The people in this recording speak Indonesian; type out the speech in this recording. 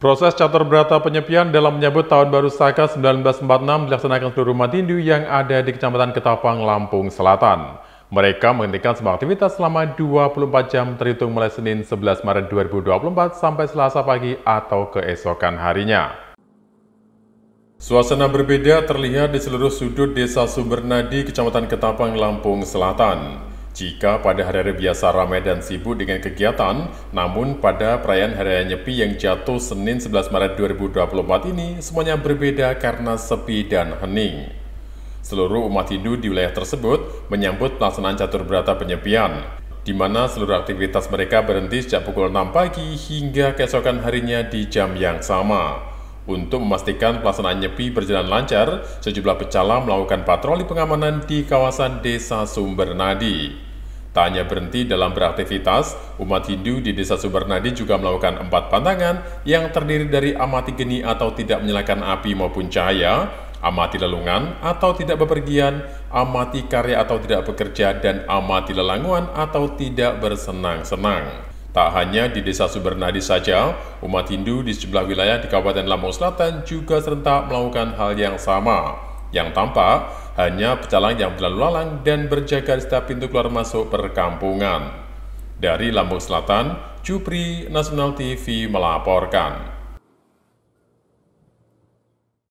Proses catur berata penyepian dalam menyambut Tahun Baru Saka 1946 dilaksanakan seluruh rumah Hindu yang ada di Kecamatan Ketapang, Lampung Selatan. Mereka menghentikan semua aktivitas selama 24 jam terhitung mulai Senin 11 Maret 2024 sampai Selasa pagi atau keesokan harinya. Suasana berbeda terlihat di seluruh sudut desa Sumbernadi, Kecamatan Ketapang, Lampung Selatan. Jika pada hari-hari biasa ramai dan sibuk dengan kegiatan, namun pada perayaan Hari Raya Nyepi yang jatuh Senin 11 Maret 2024 ini, semuanya berbeda karena sepi dan hening. Seluruh umat Hindu di wilayah tersebut menyambut pelaksanaan catur berata penyepian, di mana seluruh aktivitas mereka berhenti sejak pukul 6 pagi hingga keesokan harinya di jam yang sama. Untuk memastikan pelaksanaan nyepi berjalan lancar, sejumlah pecalang melakukan patroli pengamanan di kawasan Desa Sumbernadi. Tak hanya berhenti dalam beraktivitas, umat Hindu di Desa Sumbernadi juga melakukan empat pantangan yang terdiri dari amati geni atau tidak menyalakan api maupun cahaya, amati lelungan atau tidak bepergian, amati karya atau tidak bekerja, dan amati lelanguan atau tidak bersenang-senang. Tak hanya di desa Subernadi saja, umat Hindu di sejumlah wilayah di Kabupaten Lampung Selatan juga serentak melakukan hal yang sama. Yang tampak hanya pecalang yang berlalu lalang dan berjaga di setiap pintu keluar masuk perkampungan. Dari Lampung Selatan, Jupri Nasional TV melaporkan.